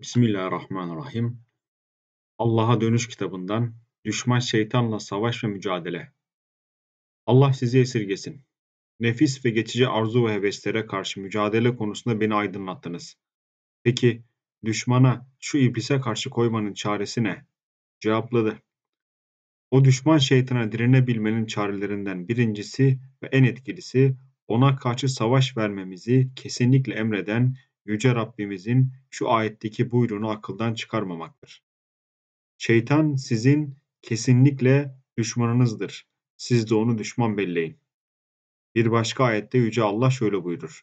Bismillahirrahmanirrahim. Allah'a Dönüş kitabından Düşman Şeytanla Savaş ve Mücadele Allah sizi esirgesin. Nefis ve geçici arzu ve heveslere karşı mücadele konusunda beni aydınlattınız. Peki düşmana şu iblise karşı koymanın çaresi ne? Cevapladı. O düşman şeytana direnebilmenin çarelerinden birincisi ve en etkilisi ona karşı savaş vermemizi kesinlikle emreden Yüce Rabbimizin şu ayetteki buyruğunu akıldan çıkarmamaktır. Şeytan sizin kesinlikle düşmanınızdır. Siz de onu düşman belleyin. Bir başka ayette Yüce Allah şöyle buyurur.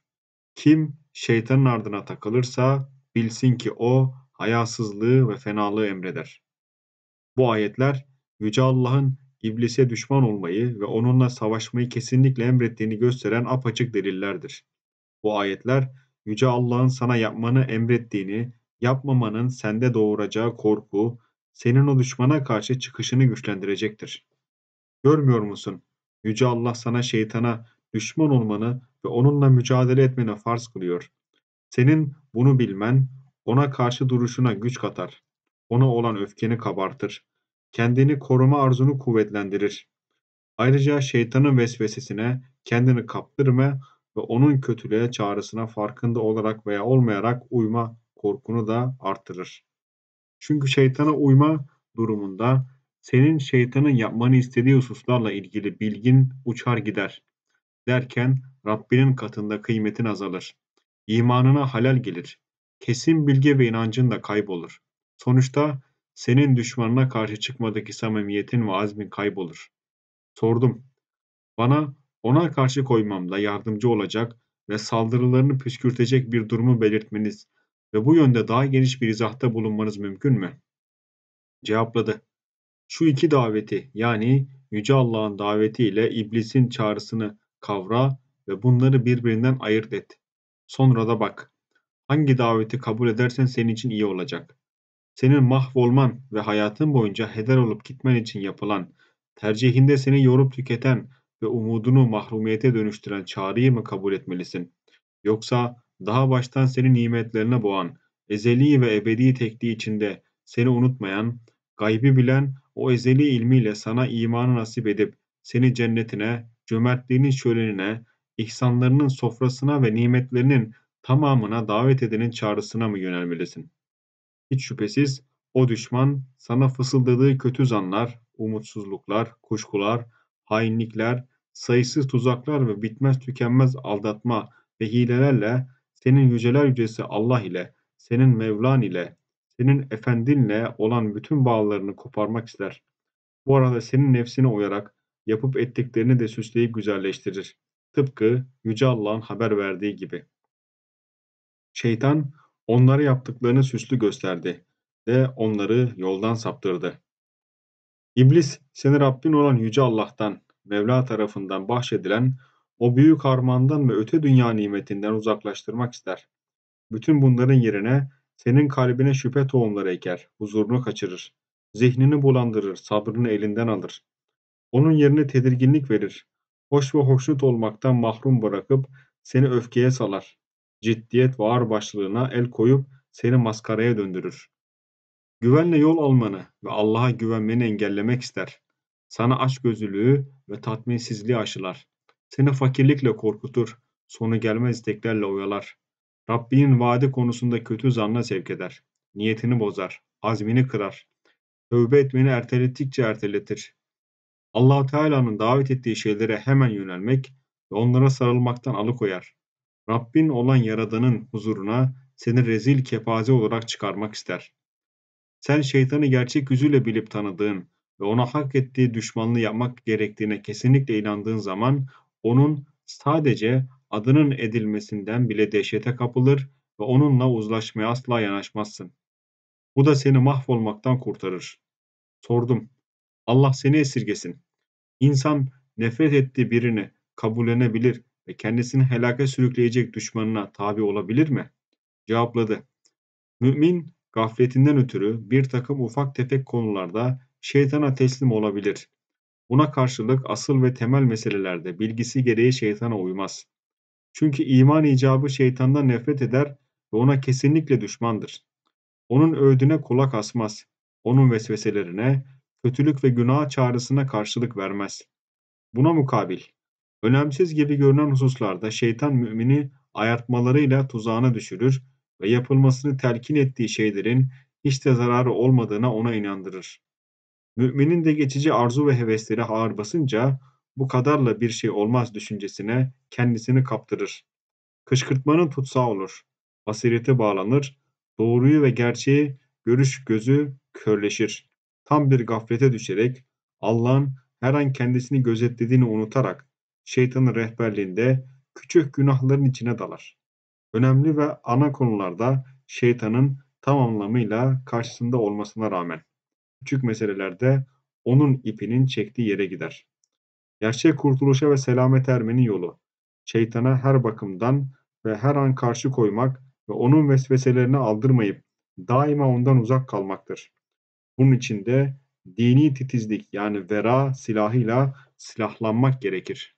Kim şeytanın ardına takılırsa bilsin ki o hayasızlığı ve fenalığı emreder. Bu ayetler Yüce Allah'ın iblise düşman olmayı ve onunla savaşmayı kesinlikle emrettiğini gösteren apaçık delillerdir. Bu ayetler Yüce Allah'ın sana yapmanı emrettiğini, yapmamanın sende doğuracağı korku, senin o düşmana karşı çıkışını güçlendirecektir. Görmüyor musun? Yüce Allah sana şeytana düşman olmanı ve onunla mücadele etmeni farz kılıyor. Senin bunu bilmen, ona karşı duruşuna güç katar. Ona olan öfkeni kabartır. Kendini koruma arzunu kuvvetlendirir. Ayrıca şeytanın vesvesesine kendini kaptırma, ve onun kötülüğe çağrısına farkında olarak veya olmayarak uyma korkunu da artırır. Çünkü şeytana uyma durumunda senin şeytanın yapmanı istediği hususlarla ilgili bilgin uçar gider. Derken Rabbinin katında kıymetin azalır. İmanına halal gelir. Kesin bilgi ve inancın da kaybolur. Sonuçta senin düşmanına karşı çıkmadaki samimiyetin ve azmin kaybolur. Sordum. Bana ona karşı koymamda yardımcı olacak ve saldırılarını püskürtecek bir durumu belirtmeniz ve bu yönde daha geniş bir izahta bulunmanız mümkün mü? Cevapladı. Şu iki daveti yani Yüce Allah'ın davetiyle iblisin çağrısını kavra ve bunları birbirinden ayırt et. Sonra da bak. Hangi daveti kabul edersen senin için iyi olacak. Senin mahvolman ve hayatın boyunca heder olup gitmen için yapılan, tercihinde seni yorup tüketen ve umudunu mahrumiyete dönüştüren çağrıyı mı kabul etmelisin? Yoksa daha baştan seni nimetlerine boğan, ezeli ve ebedi tekliği içinde seni unutmayan, gaybi bilen o ezeli ilmiyle sana imanı nasip edip seni cennetine, cömertliğinin şölenine, ihsanlarının sofrasına ve nimetlerinin tamamına davet edenin çağrısına mı yönelmelisin? Hiç şüphesiz o düşman sana fısıldadığı kötü zanlar, umutsuzluklar, kuşkular, hainlikler, sayısız tuzaklar ve bitmez tükenmez aldatma ve hilelerle senin yüceler yücesi Allah ile, senin Mevlan ile, senin efendinle olan bütün bağlarını koparmak ister. Bu arada senin nefsine uyarak yapıp ettiklerini de süsleyip güzelleştirir. Tıpkı Yüce Allah'ın haber verdiği gibi. Şeytan onlara yaptıklarını süslü gösterdi ve onları yoldan saptırdı. İblis seni Rabbin olan Yüce Allah'tan, Mevla tarafından bahşedilen o büyük harmandan ve öte dünya nimetinden uzaklaştırmak ister. Bütün bunların yerine senin kalbine şüphe tohumları eker, huzurunu kaçırır, zihnini bulandırır, sabrını elinden alır. Onun yerine tedirginlik verir, hoş ve hoşnut olmaktan mahrum bırakıp seni öfkeye salar, ciddiyet ve başlığına el koyup seni maskaraya döndürür. Güvenle yol almanı ve Allah'a güvenmeni engellemek ister. Sana açgözlülüğü ve tatminsizliği aşılar. Seni fakirlikle korkutur, sonu gelmez isteklerle oyalar. Rabbinin vaadi konusunda kötü zanla sevk eder. Niyetini bozar, azmini kırar. Tövbe etmeni ertelettikçe erteletir. allah Teala'nın davet ettiği şeylere hemen yönelmek ve onlara sarılmaktan alıkoyar. Rabbin olan Yaradan'ın huzuruna seni rezil kepaze olarak çıkarmak ister.'' Sen şeytanı gerçek yüzüyle bilip tanıdığın ve ona hak ettiği düşmanlığı yapmak gerektiğine kesinlikle inandığın zaman onun sadece adının edilmesinden bile dehşete kapılır ve onunla uzlaşmaya asla yanaşmazsın. Bu da seni mahvolmaktan kurtarır. Sordum. Allah seni esirgesin. İnsan nefret ettiği birini kabullenebilir ve kendisini helake sürükleyecek düşmanına tabi olabilir mi? Cevapladı. Mümin gafletinden ötürü bir takım ufak tefek konularda şeytana teslim olabilir. Buna karşılık asıl ve temel meselelerde bilgisi gereği şeytana uymaz. Çünkü iman icabı şeytandan nefret eder ve ona kesinlikle düşmandır. Onun öğüdüne kulak asmaz. Onun vesveselerine, kötülük ve günah çağrısına karşılık vermez. Buna mukabil, önemsiz gibi görünen hususlarda şeytan mümini ayartmalarıyla tuzağına düşürür ve yapılmasını telkin ettiği şeylerin hiç de zararı olmadığına ona inandırır. Müminin de geçici arzu ve hevesleri ağır basınca bu kadarla bir şey olmaz düşüncesine kendisini kaptırır. Kışkırtmanın tutsağı olur. Basirete bağlanır. Doğruyu ve gerçeği görüş gözü körleşir. Tam bir gaflete düşerek Allah'ın her an kendisini gözetlediğini unutarak şeytanın rehberliğinde küçük günahların içine dalar önemli ve ana konularda şeytanın tam anlamıyla karşısında olmasına rağmen küçük meselelerde onun ipinin çektiği yere gider. Gerçek kurtuluşa ve selamet ermenin yolu şeytana her bakımdan ve her an karşı koymak ve onun vesveselerini aldırmayıp daima ondan uzak kalmaktır. Bunun için de dini titizlik yani vera silahıyla silahlanmak gerekir.